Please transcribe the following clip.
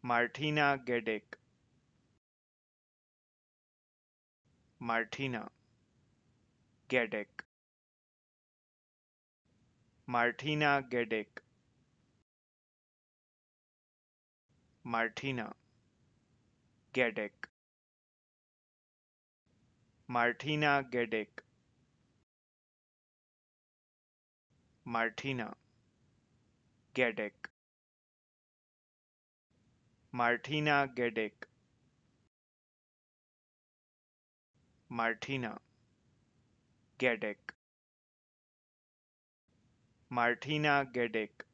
Martina Gedek. Martina Gedek. Martina Gedek. Martina Gedek. Martina Gedek. Martina Gedek. Martina Gedek. Martina Gedek. Martina Gedek.